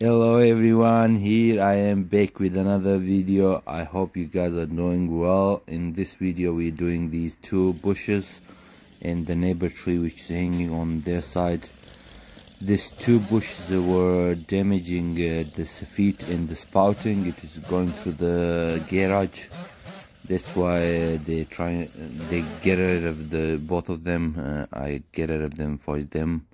hello everyone here i am back with another video i hope you guys are doing well in this video we're doing these two bushes and the neighbor tree which is hanging on their side these two bushes were damaging uh, the feet and the spouting it is going through the garage that's why they try they get rid of the both of them uh, i get rid of them for them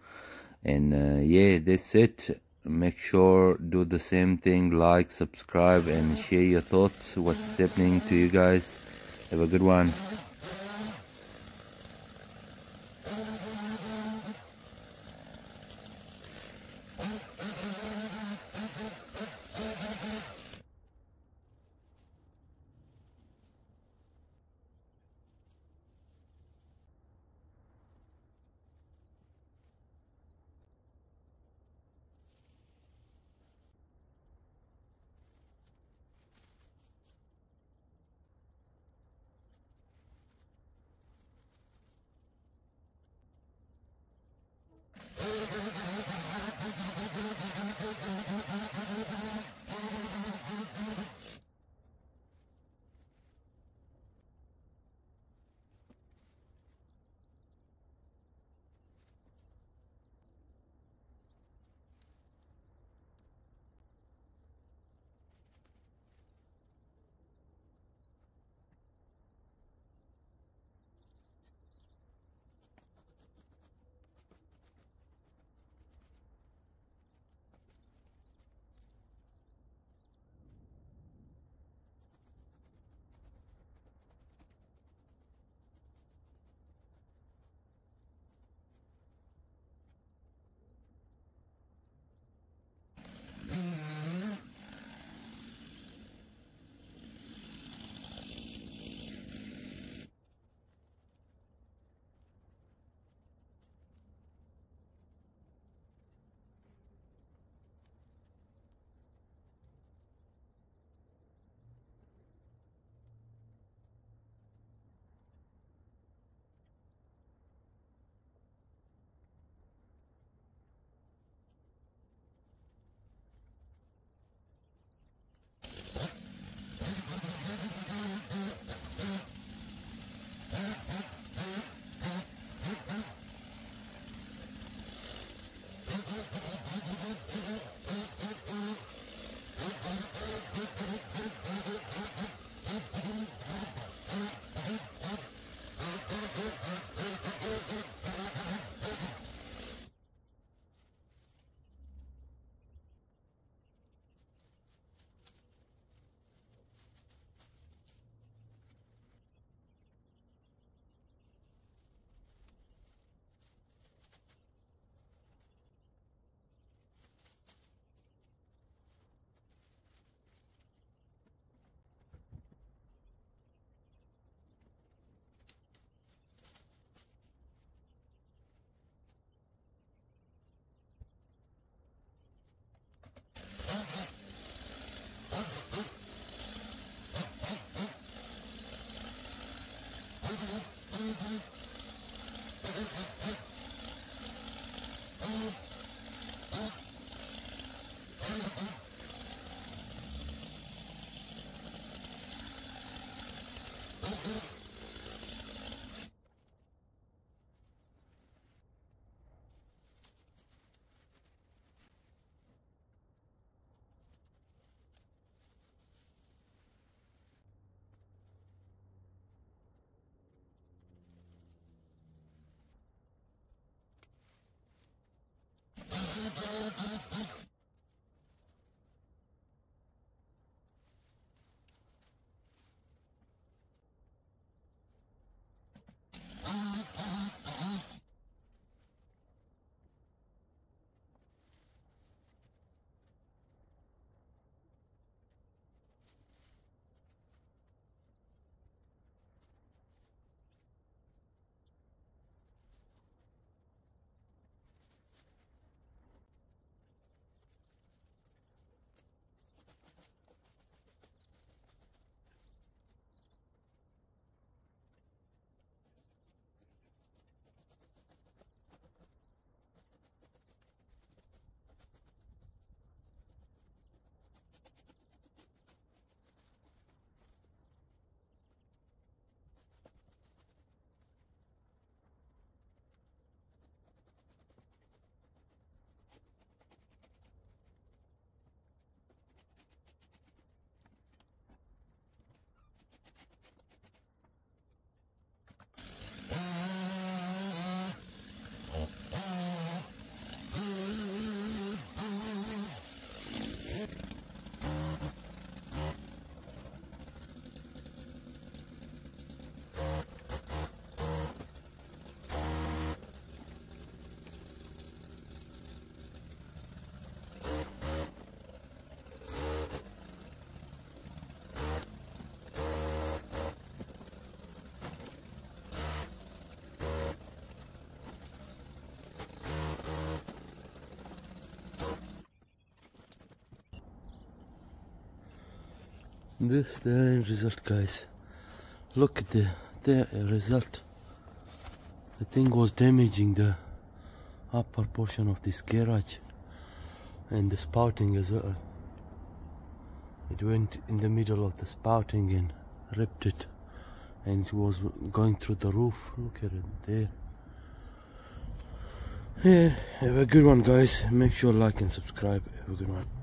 and uh, yeah that's it make sure do the same thing like subscribe and share your thoughts what's happening to you guys have a good one this the end result guys look at the, the result the thing was damaging the upper portion of this garage and the spouting as well it went in the middle of the spouting and ripped it and it was going through the roof look at it there yeah have a good one guys make sure like and subscribe have a good one